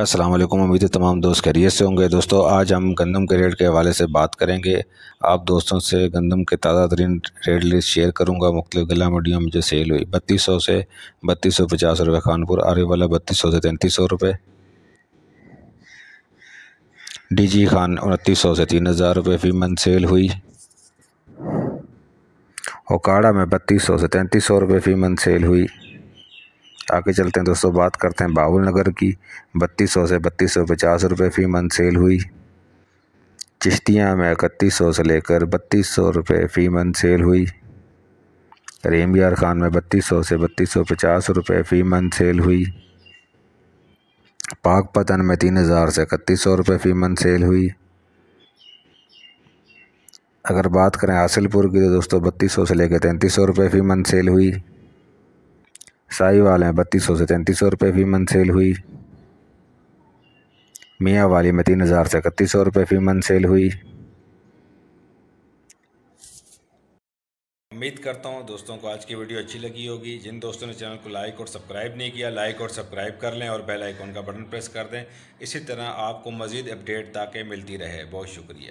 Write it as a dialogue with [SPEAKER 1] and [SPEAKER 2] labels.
[SPEAKER 1] अस्सलाम वालेकुम उम्मीद है तमाम दोस्त खैरियत से होंगे दोस्तों आज हम गंदम के रेट के हवाले से बात करेंगे आप दोस्तों से गंदम के ताज़ा तरीन रेट लिस्ट शेयर करूँगा मुख्तु गला मंडियों में जो सेल हुई बत्तीस सौ से बत्तीस सौ पचास रुपये खानपुर आरे वाला बत्तीस सौ से तैंतीस सौ रुपये डी जी खान उनतीस सौ से तीन हज़ार रुपये फी मंथ सेल हुई ओकाड़ा में बत्तीस सौ से तैंतीस सौ रुपये फी मंथ सेल हुई आगे चलते हैं दोस्तों बात करते हैं बाबुल नगर की बत्तीस सौ से बत्तीस सौ पचास रुपये फ़ी मंथ सेल हुई चिश्तियाँ में इकतीस सौ से लेकर बत्तीस सौ रुपये फ़ी मंथ सेल हुई रेम यार खान में बत्तीस सौ से बत्तीस सौ पचास रुपये फ़ी मंथ सेल हुई पाक पतन में तीन हज़ार से इकतीस सौ रुपये फ़ी मंथ सेल हुई अगर बात करें हासिलपुर की तो दोस्तों बत्तीस सौ से लेकर तैंतीस सौ रुपये फ़ी मंथ सेल हुई साई वाले हैं बत्तीस सौ से तैंतीस सौ रुपये फ़ी मन सेल हुई मियाँ वाली में तीन हज़ार से इकतीस सौ रुपये फ़ी मन सेल हुई
[SPEAKER 2] उम्मीद करता हूँ दोस्तों को आज की वीडियो अच्छी लगी होगी जिन दोस्तों ने चैनल को लाइक और सब्सक्राइब नहीं किया लाइक और सब्सक्राइब कर लें और बेल आइकॉन का बटन प्रेस कर दें इसी तरह आपको मज़ीद अपडेट ताकि मिलती रहे बहुत शुक्रिया